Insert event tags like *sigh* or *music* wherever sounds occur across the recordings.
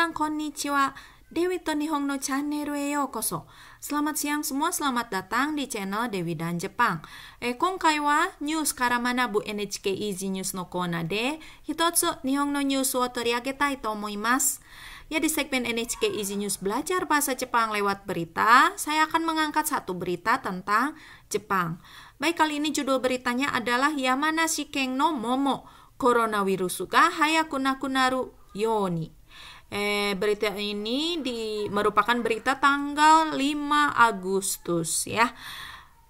さん、こんにちは。Dewi to Nihong no Channel e koso. Selamat siang semua, selamat datang di channel Dewi dan Jepang. Eh, news, bu NHK Easy News Ya di segmen NHK Easy News Belajar Bahasa Jepang lewat berita, saya akan mengangkat satu berita tentang Jepang. Baik, kali ini judul beritanya adalah Yamana Shikeng no Momo, Coronavirus suka Hayakunakunaru yoni. Eh, berita ini di, merupakan berita tanggal 5 Agustus ya.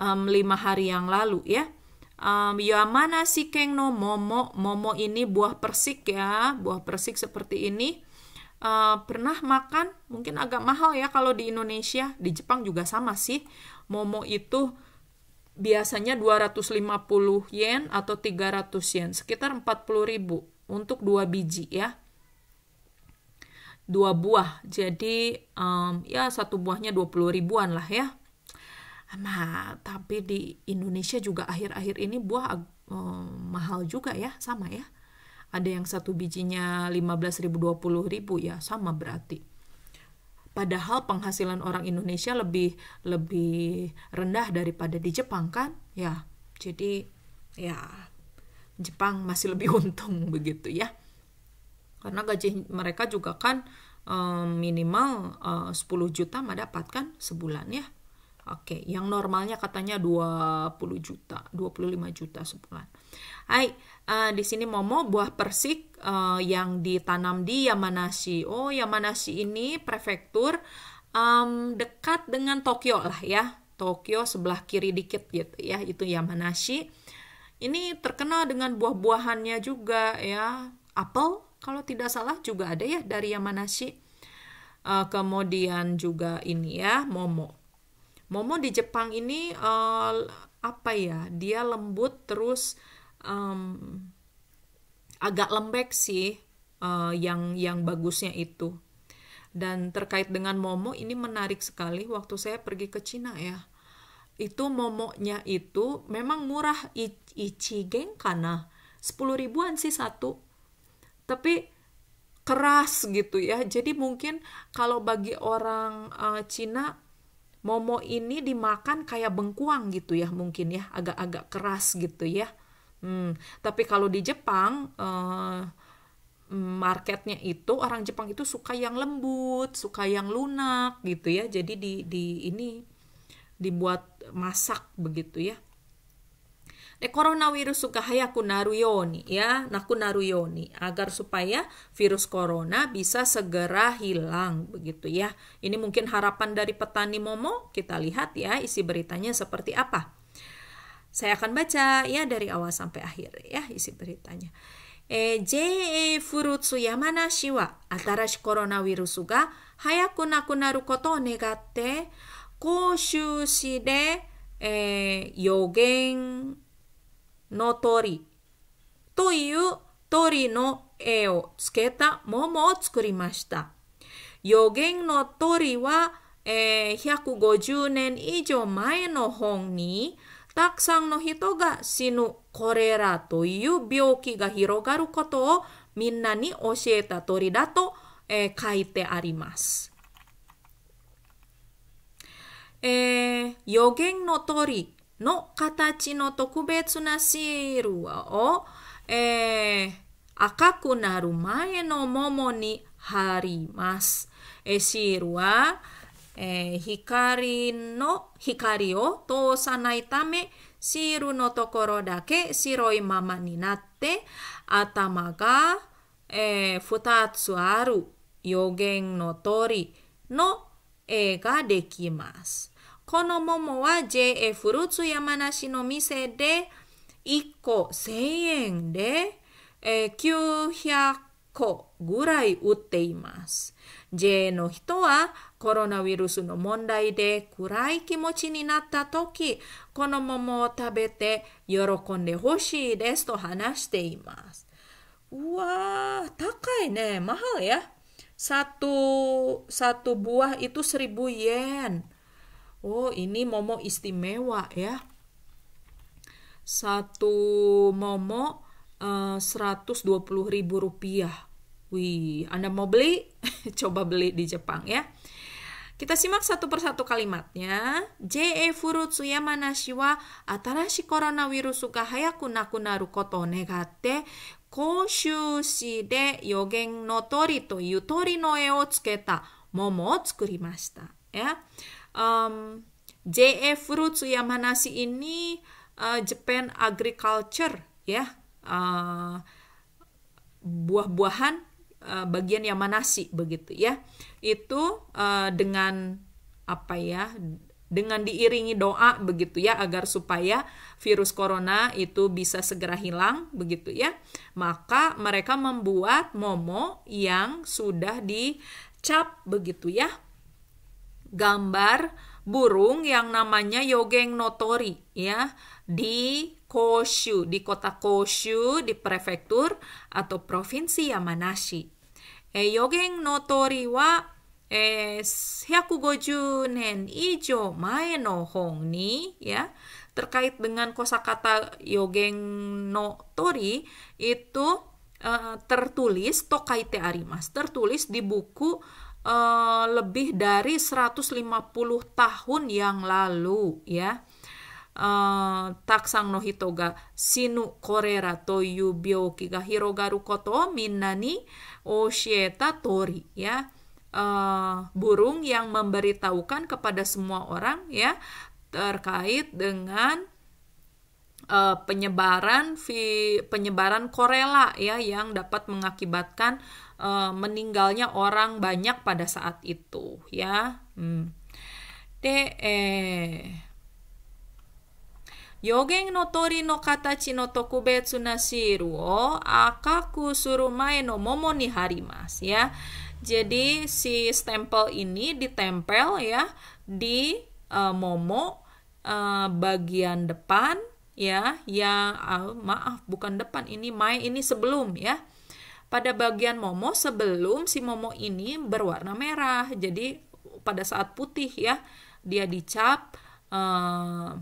Um, 5 hari yang lalu ya. Um, Yamana keng no Momo. Momo ini buah persik ya. Buah persik seperti ini. Uh, pernah makan mungkin agak mahal ya kalau di Indonesia di Jepang juga sama sih momo itu biasanya 250 yen atau 300 yen sekitar 40.000 untuk dua biji ya dua buah. Jadi um, ya satu buahnya dua puluh ribuan lah ya. Nah, tapi di Indonesia juga akhir-akhir ini buah um, mahal juga ya, sama ya. Ada yang satu bijinya lima belas ribu, dua puluh ribu ya, sama berarti. Padahal penghasilan orang Indonesia lebih lebih rendah daripada di Jepang kan? Ya, jadi ya Jepang masih lebih *laughs* untung begitu ya karena gaji mereka juga kan eh, minimal eh, uh, 10 juta mendapatkan sebulan ya Oke, yang normalnya katanya 20 juta, 25 juta sebulan. Hai, uh, di sini Momo buah persik uh, yang ditanam di Yamanashi. Oh, Yamanashi ini prefektur um, dekat dengan Tokyo lah ya. Tokyo sebelah kiri dikit gitu ya, itu Yamanashi. Ini terkenal dengan buah-buahannya juga ya. Apel, kalau tidak salah juga ada ya dari Yamanashi uh, kemudian juga ini ya Momo Momo di Jepang ini uh, apa ya dia lembut terus um, agak lembek sih uh, yang yang bagusnya itu dan terkait dengan Momo ini menarik sekali waktu saya pergi ke Cina ya itu momonya itu memang murah I ichigen karena 10 ribuan sih satu tapi keras gitu ya. Jadi mungkin kalau bagi orang uh, Cina momo ini dimakan kayak bengkuang gitu ya mungkin ya, agak-agak keras gitu ya. Hmm, tapi kalau di Jepang uh, marketnya itu orang Jepang itu suka yang lembut, suka yang lunak gitu ya. Jadi di di ini dibuat masak begitu ya e coronavirus suka haya kunaru yoni ya nakunaru yoni agar supaya virus corona bisa segera hilang begitu ya ini mungkin harapan dari petani momo kita lihat ya isi beritanya seperti apa saya akan baca ya dari awal sampai akhir ya isi beritanya eh, e je furutsu yamana shiwa atarashi coronavirus ga hayaku nakunaru koto o negatte koshu shi de eh, yogen の鳥という鳥の絵をつけた桃を作りました。予言の鳥は、えー、150年以上前の本にたくさんの人が死ぬコレラという病気が広がることをみんなに教えた鳥だと、えー、書いてあります。えー、予言の鳥の形の特別なシールを、えー、赤くなる前のももに貼ります。えー、シールは、えー、光の光を通さないためシールのところだけ白いままになって頭が、えー、2つある予言の通りの絵ができます。この桃は JA フルーツ山梨の店で1個1000円で、えー、900個ぐらい売っています。JA の人はコロナウイルスの問題で暗い気持ちになった時、この桃を食べて喜んでほしいですと話しています。うわー、高いね。マハ h や。サト a Satu, satu buah Oh, ini momo istimewa ya. Satu momo uh, puluh ribu rupiah. Wih, Anda mau beli? *laughs* Coba beli di Jepang ya. Kita simak satu persatu kalimatnya. JE furutsuya manashi wa atarashi koronawirusu ga hayaku nakunaru koto negatte Ya um, JE Fruits Yamanashi ini uh, Japan Agriculture ya uh, buah-buahan uh, bagian Yamanashi begitu ya itu uh, dengan apa ya dengan diiringi doa begitu ya agar supaya virus corona itu bisa segera hilang begitu ya. Maka mereka membuat momo yang sudah dicap begitu ya gambar burung yang namanya Yogeng Notori ya di Koshu, di kota Koshu di prefektur atau provinsi Yamanashi. E, Yogeng Notori wa e, eh, 150 nen ijo mae no hong ni ya terkait dengan kosakata Yogeng Notori itu uh, tertulis Tokaite Arimas tertulis di buku uh, lebih dari 150 tahun yang lalu ya. Uh, taksang no hitoga sinu korera toyu byoki ga hirogaru koto minna ni oshieta tori ya. Uh, burung yang memberitahukan kepada semua orang ya terkait dengan uh, penyebaran vi, penyebaran korela ya yang dapat mengakibatkan uh, meninggalnya orang banyak pada saat itu ya. Hmm. De eh harimas ya. Jadi si stempel ini ditempel ya di uh, momo uh, bagian depan ya yang ah, maaf bukan depan ini mai ini sebelum ya pada bagian momo sebelum si momo ini berwarna merah jadi pada saat putih ya dia dicap uh,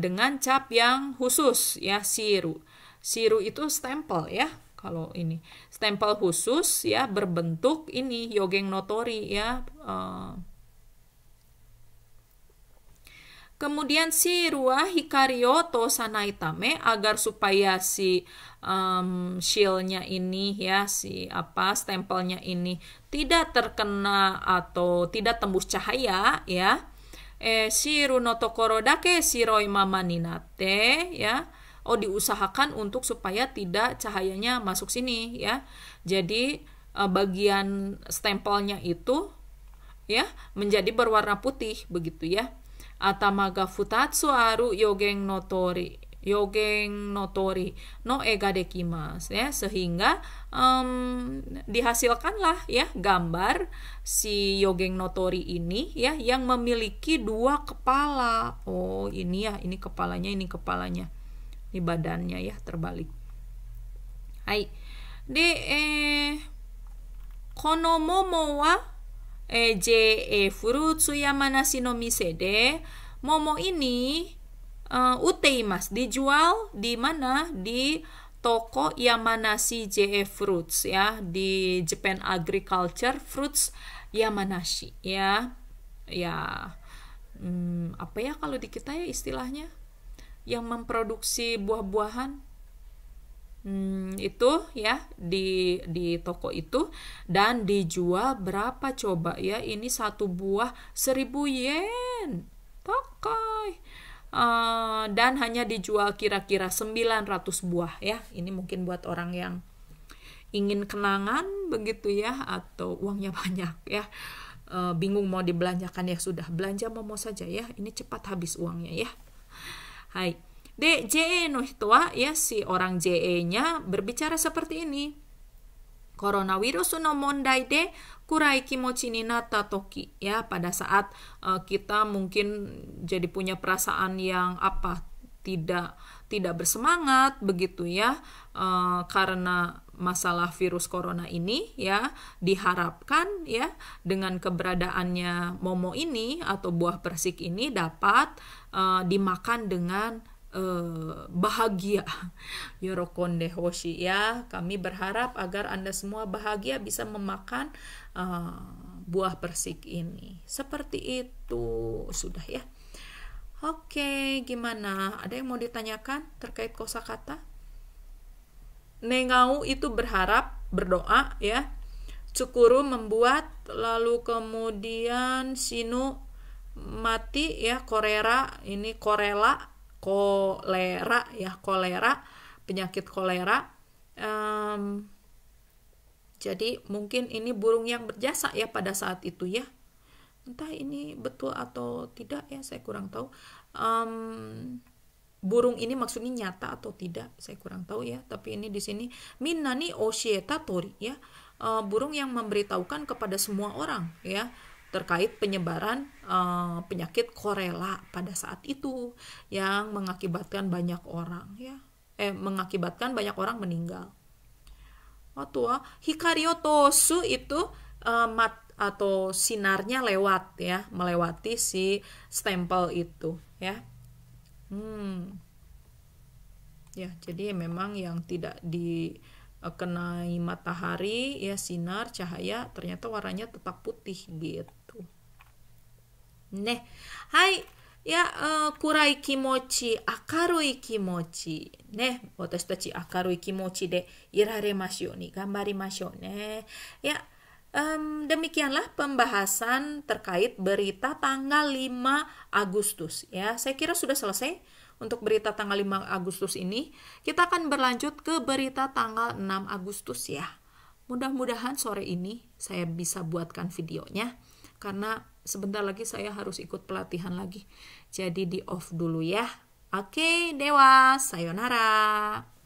dengan cap yang khusus ya siru siru itu stempel ya kalau ini stempel khusus ya berbentuk ini yogeng notori ya uh, Kemudian si ruah hikario sanaitame agar supaya si um, shieldnya ini ya si apa stempelnya ini tidak terkena atau tidak tembus cahaya ya. Eh, si runo tokoro dake mama ninate ya. Oh diusahakan untuk supaya tidak cahayanya masuk sini ya. Jadi eh, bagian stempelnya itu ya menjadi berwarna putih begitu ya aru yogeng notori yogeng notori e ega dekimas ya sehingga um, dihasilkanlah ya gambar si yogeng notori ini ya yang memiliki dua kepala oh ini ya ini kepalanya ini kepalanya ini badannya ya terbalik hai de eh kono momo wa e j e Tsuyamanasi no Misede Momo ini uh, e, utei dijual di mana di toko Yamanashi JE Fruits ya di Japan Agriculture Fruits Yamanashi ya ya hmm, apa ya kalau di kita ya istilahnya yang memproduksi buah-buahan hmm, itu ya di di toko itu dan dijual berapa coba ya ini satu buah seribu yen pakai uh, eh, dan hanya dijual kira-kira 900 buah ya ini mungkin buat orang yang ingin kenangan begitu ya atau uangnya *laughs* banyak ya uh, bingung mau dibelanjakan ya sudah belanja momo saja ya ini cepat habis uangnya ya hai De JE no hitoa ya si orang JE-nya berbicara seperti ini. Coronavirus no mondai de kurai kimochi ni nata toki ya pada saat uh, kita mungkin jadi punya perasaan yang apa tidak tidak bersemangat begitu ya uh, karena masalah virus corona ini ya diharapkan ya dengan keberadaannya momo ini atau buah persik ini dapat uh, dimakan dengan Eh, bahagia bahagia *laughs* Yorokonde Hoshi ya kami berharap agar anda semua bahagia bisa memakan uh, buah persik ini seperti itu sudah ya oke gimana ada yang mau ditanyakan terkait kosakata nengau itu berharap berdoa ya cukuru membuat lalu kemudian sinu mati ya korera ini korela kolera ya kolera penyakit kolera um, jadi mungkin ini burung yang berjasa ya pada saat itu ya entah ini betul atau tidak ya saya kurang tahu um, burung ini maksudnya nyata atau tidak saya kurang tahu ya tapi ini di sini minani oshieta tori ya uh, burung yang memberitahukan kepada semua orang ya terkait penyebaran uh, penyakit korela pada saat itu yang mengakibatkan banyak orang ya eh mengakibatkan banyak orang meninggal. Waktu oh, hikariotosu itu uh, mat atau sinarnya lewat ya melewati si stempel itu ya. Hmm. Ya, jadi memang yang tidak dikenai matahari ya sinar cahaya ternyata warnanya tetap putih gitu Hai, ya, gambari Ya, um, demikianlah pembahasan terkait berita tanggal 5 Agustus. Ya, saya kira sudah selesai untuk berita tanggal 5 Agustus ini. Kita akan berlanjut ke berita tanggal 6 Agustus ya. Mudah-mudahan sore ini saya bisa buatkan videonya karena sebentar lagi saya harus ikut pelatihan lagi. Jadi di off dulu ya. Oke, okay, dewa, sayonara.